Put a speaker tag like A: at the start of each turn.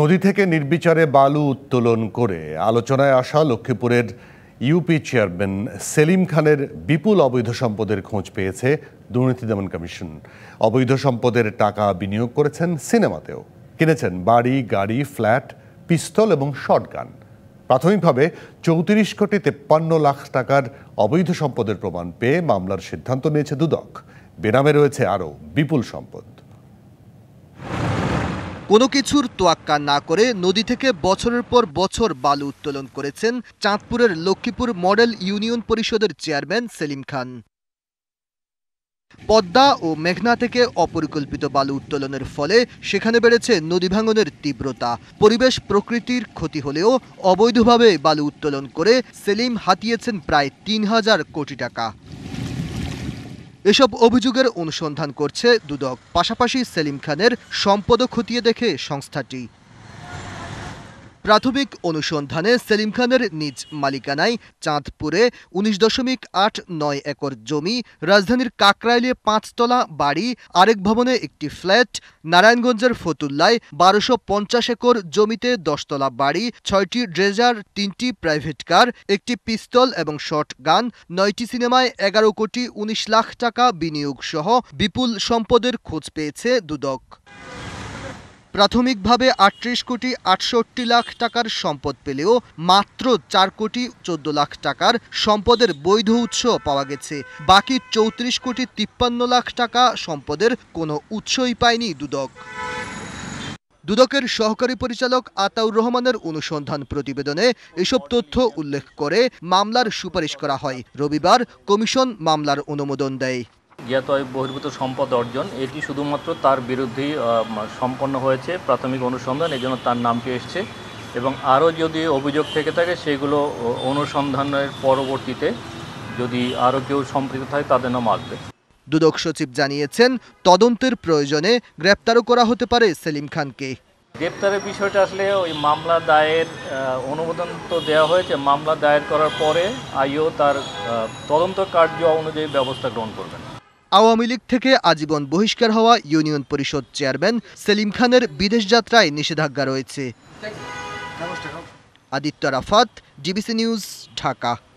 A: নদী থেকে নির্বিচারে বালু উত্তোলন করে আলোচনায় আসা লক্ষ্মীপুরের ইউপি চেয়ারম্যান সেলিম খানের বিপুল অবৈধ সম্পদের খোঁজ পেয়েছে দুর্নীতি দমন কমিশন অবৈধ সম্পদের টাকা বিনিয়োগ করেছেন সিনেমাতেও কিনেছেন বাড়ি গাড়ি ফ্ল্যাট পিস্তল এবং শটগান প্রাথমিকভাবে চৌত্রিশ কোটি তেপ্পান্ন লাখ টাকার অবৈধ সম্পদের প্রমাণ পেয়ে মামলার সিদ্ধান্ত নিয়েছে দুদক
B: বেনামে রয়েছে আরও বিপুল সম্পদ কোনো কিছুর তোয়াক্কা না করে নদী থেকে বছরের পর বছর বালু উত্তোলন করেছেন চাঁদপুরের লক্ষ্মীপুর মডেল ইউনিয়ন পরিষদের চেয়ারম্যান সেলিম খান পদ্মা ও মেঘনা থেকে অপরিকল্পিত বালু উত্তোলনের ফলে সেখানে বেড়েছে নদী ভাঙনের তীব্রতা পরিবেশ প্রকৃতির ক্ষতি হলেও অবৈধভাবে বালু উত্তোলন করে সেলিম হাতিয়েছেন প্রায় তিন হাজার কোটি টাকা এসব অভিযোগের অনুসন্ধান করছে দুদক পাশাপাশি সেলিম খানের সম্পদও খতিয়ে দেখে সংস্থাটি প্রাথমিক অনুসন্ধানে সেলিম খানের নিজ মালিকানায় চাঁদপুরে উনিশ দশমিক আট নয় একর জমি রাজধানীর কাকরাইলে পাঁচতলা বাড়ি আরেক ভবনে একটি ফ্ল্যাট নারায়ণগঞ্জের ফতুল্লায় বারোশো পঞ্চাশ একর জমিতে দশতলা বাড়ি ছয়টি ড্রেজার তিনটি প্রাইভেট কার একটি পিস্তল এবং শর্ট গান নয়টি সিনেমায় এগারো কোটি উনিশ লাখ টাকা বিনিয়োগ সহ বিপুল সম্পদের খোঁজ পেয়েছে দুদক প্রাথমিকভাবে আটত্রিশ কোটি আটষট্টি লাখ টাকার সম্পদ পেলেও মাত্র চার কোটি চোদ্দ লাখ টাকার সম্পদের বৈধ উৎস পাওয়া গেছে বাকি চৌত্রিশ কোটি তিপ্পান্ন লাখ টাকা সম্পদের কোনো উৎসই পায়নি দুদক দুদকের সহকারী পরিচালক আতাউর রহমানের অনুসন্ধান প্রতিবেদনে এসব তথ্য উল্লেখ করে মামলার সুপারিশ করা হয় রবিবার কমিশন মামলার অনুমোদন দেয়
C: জ্ঞাত বহির্ভূত সম্পদ অর্জন এটি শুধুমাত্র তার বিরুদ্ধেই সম্পন্ন হয়েছে প্রাথমিক অনুসন্ধান এজন্য তার নামটি এসছে এবং আরও যদি অভিযোগ থেকে থাকে সেগুলো অনুসন্ধানের পরবর্তীতে যদি আরও কেউ সম্পৃক্ত থাকে তাদের নাম আসবে
B: দুদক সচিব জানিয়েছেন তদন্তের প্রয়োজনে গ্রেপ্তারও করা হতে পারে সেলিম খানকে
C: গ্রেপ্তারের বিষয়টা আসলে ওই মামলা দায়ের অনুমোদন তো দেওয়া হয়েছে মামলা দায়ের করার পরে আইও তার তদন্ত কার্য অনুযায়ী ব্যবস্থা গ্রহণ করবেন
B: আওয়ামী লীগ থেকে আজীবন বহিষ্কার হওয়া ইউনিয়ন পরিষদ চেয়ারম্যান সেলিম খানের বিদেশ যাত্রায় নিষেধাজ্ঞা রয়েছে আদিত্য রাফাত ডিবিসি নিউজ ঢাকা